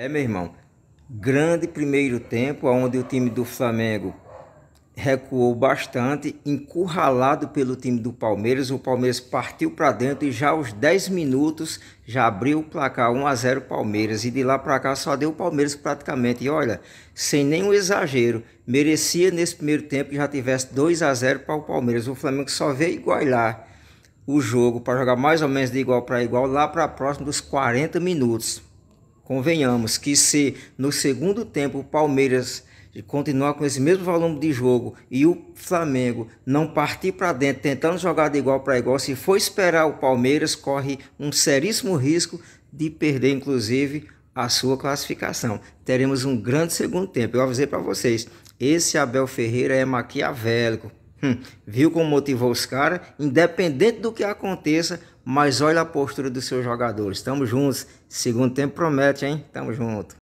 É, meu irmão. Grande primeiro tempo, onde o time do Flamengo recuou bastante, encurralado pelo time do Palmeiras. O Palmeiras partiu para dentro e já aos 10 minutos já abriu o placar 1 a 0 Palmeiras e de lá para cá só deu o Palmeiras praticamente. E olha, sem nenhum exagero, merecia nesse primeiro tempo que já tivesse 2 a 0 para o Palmeiras. O Flamengo só veio igualar o jogo para jogar mais ou menos de igual para igual lá para próximo dos 40 minutos. Convenhamos que se no segundo tempo o Palmeiras continuar com esse mesmo volume de jogo e o Flamengo não partir para dentro tentando jogar de igual para igual, se for esperar o Palmeiras, corre um seríssimo risco de perder, inclusive, a sua classificação. Teremos um grande segundo tempo. Eu avisei para vocês, esse Abel Ferreira é maquiavélico. Hum, viu como motivou os caras? Independente do que aconteça, mas olha a postura dos seus jogadores. Tamo juntos. Segundo tempo promete, hein? Tamo junto.